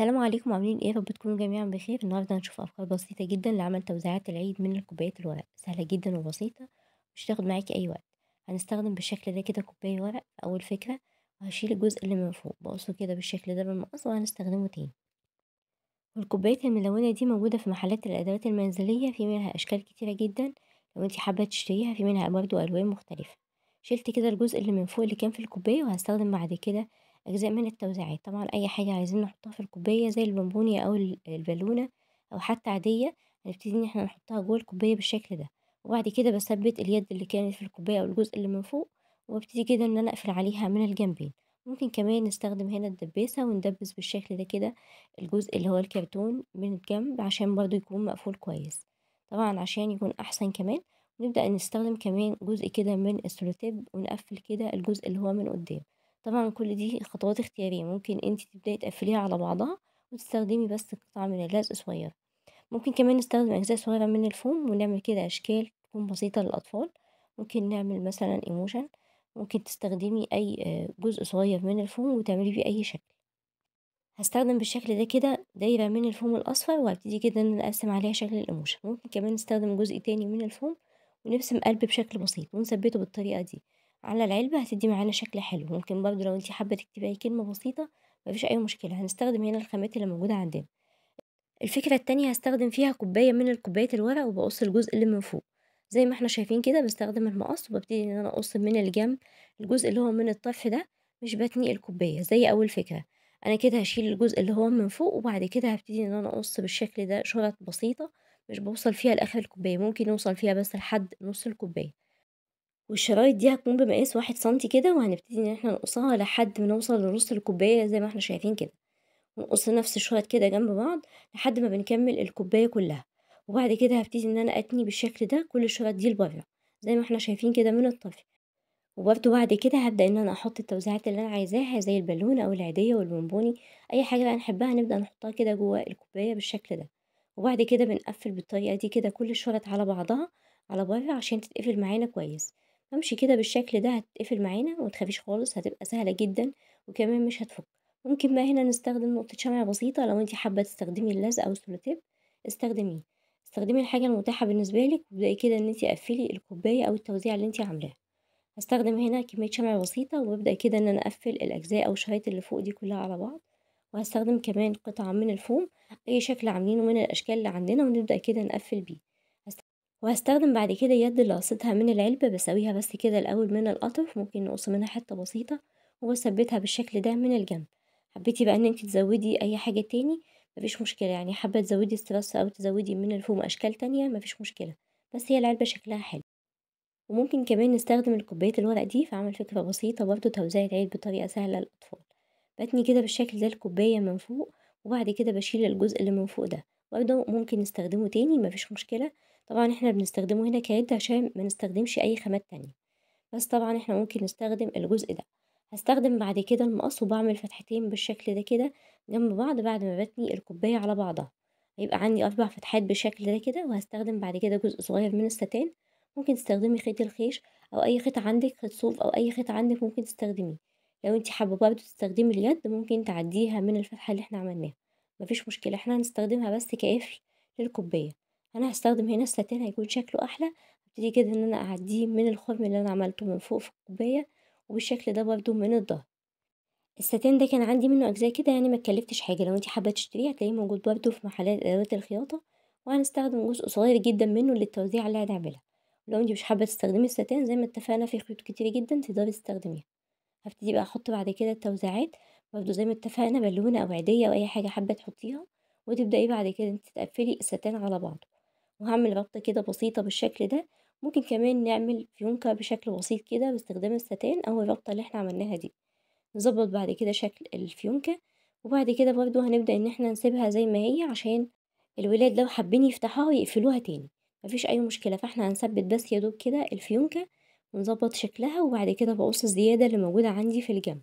السلام عليكم عاملين ايه رب تكونوا جميعا بخير النهارده هنشوف افكار بسيطه جدا لعمل توزيعات العيد من الكوبايات الورق سهله جدا وبسيطه مش هتاخد معاكي اي وقت هنستخدم بالشكل ده كده كوبايه ورق اول فكره وهشيل الجزء اللي من فوق بقصه كده بالشكل ده بالمقص وهنستخدمه تاني والكوبايات الملونه دي موجوده في محلات الادوات المنزليه في منها اشكال كتيره جدا لو انتي حابه تشتريها في منها برضو الوان مختلفه شلت كده الجزء اللي من فوق اللي كان في الكوبايه وهستخدم بعد كده أجزاء من التوزيعات طبعا أي حاجة عايزين نحطها في الكوباية زي البنبونية أو البالونة أو حتى عادية هنبتدي إن احنا نحطها جوه الكوباية بالشكل ده وبعد كده بثبت اليد اللي كانت في الكوباية أو الجزء اللي من فوق وابتدي كده إن أنا أقفل عليها من الجنبين ممكن كمان نستخدم هنا الدباسة وندبس بالشكل ده كده الجزء اللي هو الكرتون من الجنب عشان برضو يكون مقفول كويس طبعا عشان يكون أحسن كمان نبدأ نستخدم كمان جزء كده من السولوتيب ونقفل كده الجزء اللي هو من قدام طبعًا كل دي خطوات اختيارية، ممكن أنتِ تبدأي تقفليها على بعضها وتستخدمي بس قطع من اللزق صغيرة، ممكن كمان نستخدم أجزاء صغيرة من الفوم ونعمل كده أشكال تكون بسيطة للأطفال، ممكن نعمل مثلًا ايموشن ممكن تستخدمي أي آه، جزء صغير من الفوم وتعملي بيه أي شكل، هستخدم بالشكل ده كده دايرة من الفوم الأصفر وهبتدي كده إن أنا أرسم عليها شكل الايموشن ممكن كمان نستخدم جزء تاني من الفوم ونرسم قلب بشكل بسيط ونثبته بالطريقة دي. على العلبة هتدي معانا شكل حلو ممكن برضو لو انتي حابة تكتبي أي كلمة بسيطة مفيش أي مشكلة هنستخدم هنا الخامات اللي موجودة عندنا الفكرة التانية هستخدم فيها كوباية من الكوباية الورق وبقص الجزء اللي من فوق زي ما احنا شايفين كده بستخدم المقص وببتدي ان انا اقص من الجنب الجزء اللي هو من الطرف ده مش بتني الكوباية زي أول فكرة أنا كده هشيل الجزء اللي هو من فوق وبعد كده هبتدي إن أنا أقص بالشكل ده شرط بسيطة مش بوصل فيها لآخر الكوباية ممكن نوصل فيها بس لحد نص الكوباية والشرايط دي هتكون بمقاس واحد سنتي كده وهنبتدي ان احنا نقصها لحد ما نوصل لنص الكوباية زي ما احنا شايفين كده ونقص نفس الشرايط كده جنب بعض لحد ما بنكمل الكوباية كلها وبعد كده هبتدي ان انا اتني بالشكل ده كل الشرايط دي لبره زي ما احنا شايفين كده من الطفل وبرده بعد كده هبدأ ان انا احط التوزيعات اللي انا عايزاها زي البالونة او العيدية والبونبوني اي حاجة بقى نحبها نبدأ نحطها كده جوه الكوباية بالشكل ده وبعد كده بنقفل بالطريقة دي كده كل الشرط على بعضها على بره عشان تتقفل معانا كويس امشي كده بالشكل ده هتتقفل معانا ومتخافيش خالص هتبقى سهلة جدا وكمان مش هتفك ممكن بقى هنا نستخدم نقطة شمع بسيطة لو انتي حابة تستخدمي اللزق او السولوتيب استخدميه استخدمي الحاجة المتاحة بالنسبة لك وابدأي كده ان انتي قفلي الكوباية او التوزيع اللي انتي عاملاه هستخدم هنا كمية شمع بسيطة وببدأ كده ان انا اقفل الاجزاء او الشرايط اللي فوق دي كلها على بعض وهستخدم كمان قطعة من الفوم اي شكل عاملينه من الاشكال اللي عندنا ونبدأ كده نقفل بيه وهستخدم بعد كده يد اللي قصيتها من العلبة بسويها بس كده الأول من القطف ممكن نقص منها حتة بسيطة وبثبتها بالشكل ده من الجنب حبيتي بقى ان انت تزودي اي حاجة تاني مفيش مشكلة يعني حابة تزودي استرس او تزودي من الفوم اشكال تانية مفيش مشكلة بس هي العلبة شكلها حلو وممكن كمان نستخدم الكوبايات الورق دي عمل فكرة بسيطة برضه توزيع العيد بطريقة سهلة للأطفال بتني كده بالشكل ده الكوباية من فوق وبعد كده بشيل الجزء اللي من فوق ده برضه ممكن نستخدمه تاني مفيش مشكلة طبعا احنا بنستخدمه هنا كيد عشان ما نستخدمش اي خامات تانية بس طبعا احنا ممكن نستخدم الجزء ده هستخدم بعد كده المقص وبعمل فتحتين بالشكل ده كده جنب بعض بعد ما بتني الكوباية على بعضها هيبقى عندي أربع فتحات بالشكل ده كده وهستخدم بعد كده جزء صغير من الستان ممكن تستخدمي خيط الخيش أو أي خيط عندك خيط صوف أو أي خيط عندك ممكن تستخدميه لو انت حابة برضه تستخدمي اليد ممكن تعديها من الفتحة اللي احنا عملناها مفيش مشكلة احنا هنستخدمها بس كافي للكوباية انا هستخدم هنا الساتين هيكون شكله احلى ابتدي كده ان انا اعديه من الخرم اللي انا عملته من فوق في الكوبايه وبالشكل ده برضو من الظهر الساتين ده كان عندي منه اجزاء كده يعني ما اتكلفتش حاجه لو انت حابه تشتريه هتلاقيه موجود برضو في محلات ادوات الخياطه وهنستخدم جزء صغير جدا منه للتوزيع اللي هنعملها لو انت مش حابه تستخدمي الساتين زي ما اتفقنا في خيوط كتير جدا تقدري تستخدميها هبتدي بقى احط بعد كده التوزيعات برضو زي ما اتفقنا بالونه او عيديه او اي حاجه حابه تحطيها وتبداي بعد كده انت تقفلي الساتين على بعضه وهعمل غطا كده بسيطة بالشكل ده ممكن كمان نعمل فيونكة بشكل بسيط كده باستخدام الستان أو الربطة اللي احنا عملناها دي نظبط بعد كده شكل الفيونكة وبعد كده برضو هنبدأ إن احنا نسيبها زي ما هي عشان الولاد لو حابين يفتحوها يقفلوها تاني مفيش أي مشكلة فاحنا هنثبت بس يا دوب كده الفيونكة ونظبط شكلها وبعد كده بقص الزيادة اللي موجودة عندي في الجنب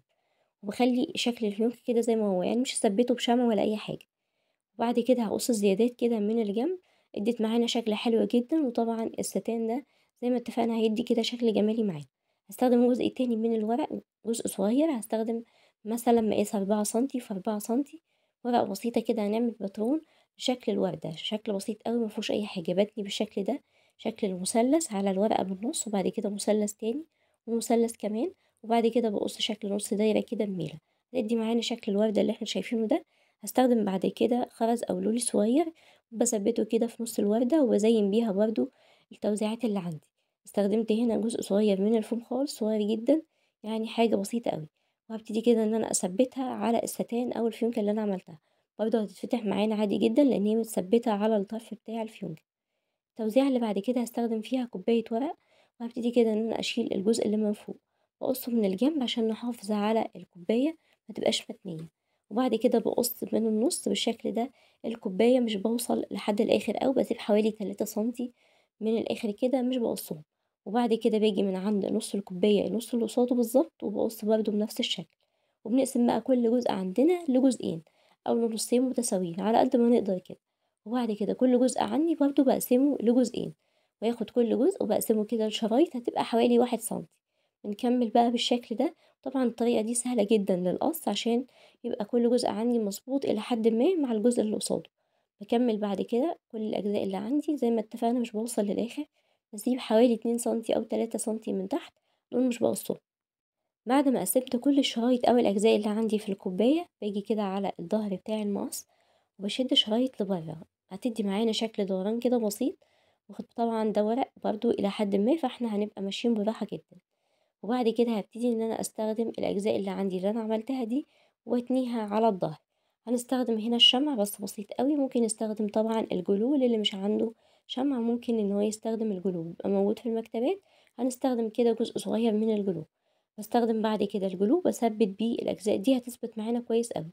وبخلي شكل الفيونكة كده زي ما هو يعني مش هثبته بشمع ولا أي حاجة وبعد كده هقص الزيادات كده من الجنب اديت معانا شكل حلو جدا وطبعا الستان ده زي ما اتفقنا هيدي كده شكل جمالي معانا هستخدم الجزء التاني من الورق جزء صغير هستخدم مثلا مقاس أربعة سنتي في أربعة سنتي ورق بسيطة كده هنعمل باترون بشكل الوردة شكل بسيط قوي مفهوش أي حاجة بتني بالشكل ده شكل المثلث على الورقة بالنص وبعد كده مثلث تاني ومثلث كمان وبعد كده بقص شكل نص دايرة كده بميلة هتدي معانا شكل الوردة اللي احنا شايفينه ده هستخدم بعد كده خرز او لولي صغير بثبته كده في نص الوردة وبزين بيها برضو التوزيعات اللي عندي استخدمت هنا جزء صغير من الفوم خالص صغير جدا يعني حاجة بسيطة قوي وهبتدي كده ان انا اثبتها على الستان او الفيونكة اللي انا عملتها برده هتتفتح معانا عادي جدا لان هي متثبتة على الطرف بتاع الفيونكة التوزيع اللي بعد كده هستخدم فيها كوباية ورق وهبتدي كده ان انا اشيل الجزء اللي من فوق واقصه من الجنب عشان نحافظ على الكوباية متبقاش متنية وبعد كده بقص من النص بالشكل ده الكوباية مش بوصل لحد الآخر أو بسيب حوالي تلاتة سنتي من الآخر كده مش بقصهم وبعد كده باجي من عند نص الكوباية النص اللي قصاده بالظبط وبقص برضه بنفس الشكل وبنقسم بقى كل جزء عندنا لجزئين أو لنصين متساويين على قد ما نقدر كده وبعد كده كل جزء عني برضه بقسمه لجزئين وياخد كل جزء وبقسمه كده لشرايط هتبقى حوالي واحد سنتي نكمل بقى بالشكل ده طبعا الطريقة دي سهلة جدا للقص عشان يبقى كل جزء عندي مظبوط إلى حد ما مع الجزء اللي قصاده بكمل بعد كده كل الأجزاء اللي عندي زي ما اتفقنا مش بوصل للآخر بسيب حوالي اتنين سنتي أو تلاتة سنتي من تحت دول مش بقصهم بعد ما قسمت كل الشرايط أو الأجزاء اللي عندي في الكوباية باجي كده على الظهر بتاع المقص وبشد شرايط لبره هتدي معانا شكل دوران كده بسيط وخد طبعا ده ورق برضو إلى حد ما فاحنا هنبقى ماشيين براحة جدا وبعد كده هبتدي ان انا استخدم الاجزاء اللي عندي اللي انا عملتها دي واتنيها على الظهر هنستخدم هنا الشمع بس بسيط قوي ممكن نستخدم طبعا الجلو للي مش عنده شمع ممكن ان هو يستخدم الجلو بيبقى موجود في المكتبات هنستخدم كده جزء صغير من الجلو بستخدم بعد كده الجلو بثبت بيه الاجزاء دي هتثبت معانا كويس قوي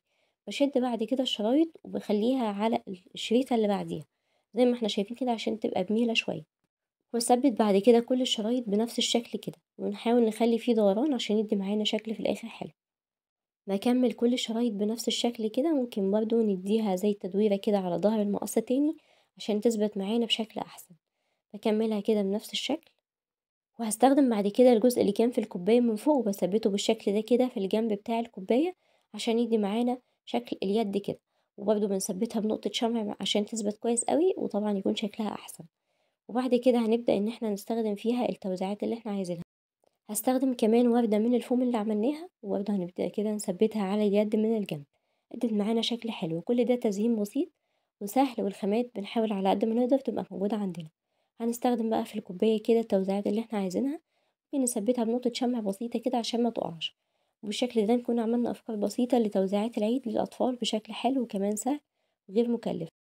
بشد بعد كده الشرايط وبخليها على الشريطه اللي بعديها زي ما احنا شايفين كده عشان تبقى جميله شويه ونثبت بعد كده كل الشرايط بنفس الشكل كده ونحاول نخلي فيه دوران عشان يدي معانا شكل في الآخر حلو نكمل كل الشرايط بنفس الشكل كده ممكن برضو نديها زي التدويره كده على ظهر المقص تاني عشان تثبت معانا بشكل أحسن بكملها كده بنفس الشكل وهستخدم بعد كده الجزء اللي كان في الكوباية من فوق وبثبته بالشكل ده كده في الجنب بتاع الكوباية عشان يدي معانا شكل اليد كده وبرضه بنثبتها بنقطة شمع عشان تثبت كويس قوي وطبعا يكون شكلها أحسن وبعد كده هنبدأ ان احنا نستخدم فيها التوزيعات اللي احنا عايزينها هستخدم كمان وردة من الفوم اللي عملناها وبرده هنبدأ كده نثبتها على اليد من الجنب ادت معانا شكل حلو كل ده تزيين بسيط وسهل والخامات بنحاول على قد ما نقدر تبقى موجودة عندنا هنستخدم بقى في الكوباية كده التوزيعات اللي احنا عايزينها ونثبتها بنقطة شمع بسيطة كده عشان ما تقعش وبالشكل ده نكون عملنا أفكار بسيطة لتوزيعات العيد للأطفال بشكل حلو وكمان سهل وغير مكلف